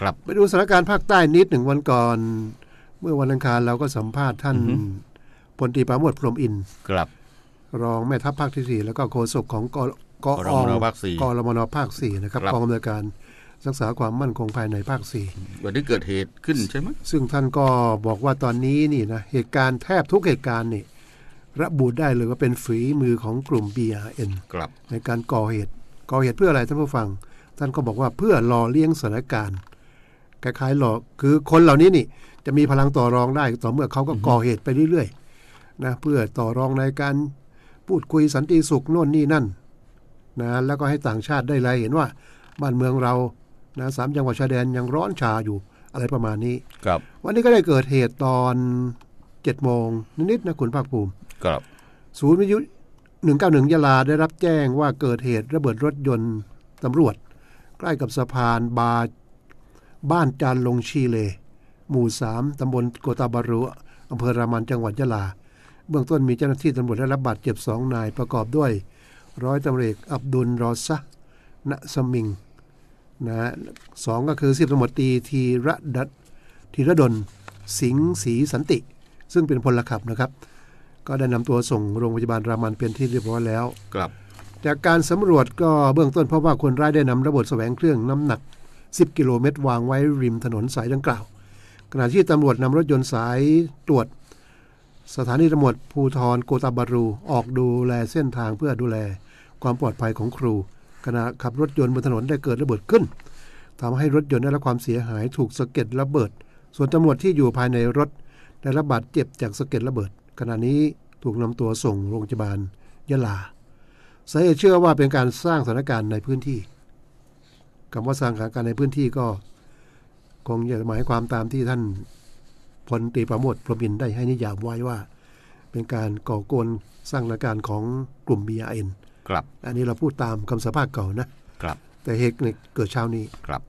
ครับไปดูสถานการณ์ภาคใต้นิดหนึ่งวันก่อน เมื่อวันอังคาร เราก็สัมภาษณ์ท่านพลตีปราโมทพรมอินครับ รองแม่ทัพภาคที่สี่แล้วก็โฆษกของกกอองกรมนภาคสี่นะครับกองอำนวยการรักษาความมั่นคงภายในภาคสี่วันที่เกิดเหตุขึ้นใช่ไหมซึ่งท่านก็บอกว่าตอนนี้นี่นะ เหตุการณ์แทบทุกเหตุการณ์นี่ ระบุได้เลยว่าเป็นฝีมือของกลุ่ม BRN ในการก่อเหตุก่อเหตุเพื่ออะไรท่านผู้ฟัง ท่านก็บอกว่าเพื่อรอเลี้ยงสถานการณ์คล้ายๆหลอกคือคนเหล่านี้นี่จะมีพลังต่อรองได้ต่อเมื่อเขาก็ก่อเหตุไปเรื่อยๆนะเพื่อต่อรองในการพูดคุยสันติสุขโน่นนี่นั่นนะแล้วก็ให้ต่างชาติได้รายเห็นว่าบ้านเมืองเรานะสามจังหวัดชายแดนยังร้อนชาอยู่อะไรประมาณนี้ครับ วันนี้ก็ได้เกิดเหตุตอนเจ็ดโมงนิดๆนะคุณภาคภูมิครับศูนย์วิทยุหนึ่งเก้าหนึ่งยาลาได้รับแจ้งว่าเกิดเหตุระเบิดรถยนต์ตำรวจ ใกล้กับสะพานบาบ้านจานลงชีเล หมู่สาม ตำบลโกตาบารุ อำเภอรามัน จังหวัดยะลา เบื้องต้นมีเจ้าหน้าที่ตำรวจได้รับบาดเจ็บสองนาย ประกอบด้วย ร้อยตำรวจอับดุลรอซะณสมิง นะสองก็คือสิบตำรวจตีธีระดัตธีระดล สิงสศรีสันติ ซึ่งเป็นพลขับนะครับ ก็ได้นำตัวส่งโรงพยาบาลรามันเป็นที่เรียบร้อยแล้ว ครับจากการสำรวจก็เบื้องต้นพบว่าคนร้ายได้นำระบบแสวงเครื่องน้ำหนัก10 กิโลเมตรวางไว้ริม ถนนสายดังกล่าวขณะที่ตำรวจนำรถยนต์สายตรวจ สถานีตำรวจภูทรโกตาบารูออกดูแลเส้นทางเพื่อดูแลความปลอดภัยของครู ขณะขับรถยนต์บนถนนได้เกิดระเบิดขึ้นทำให้รถยนต์ ได้รับความเสียหาย ถูก สะเก็ดระเบิด ส่วนตำรวจที่อยู่ภายในรถได้รับบาดเจ็บจากสะเก็ดระเบิด ขณะนี้ถูกนำตัวส่งโรงพยาบาลยะลาสาเหตุเชื่อว่าเป็นการสร้างสถานการณ์ในพื้นที่คำว่าสร้างสาการในพื้นที่ก็ คงจะหมายความตามที่ท่าน พลตรีประโมทพรมินได้ให้นิยามไว้ว่า เป็นการก่อโกนสร้างราการของกลุ่ม b ็นครับอันนี้เราพูดตามคำสภาพเก่านะครับแต่เหตุเกิดเช้านี้ครับ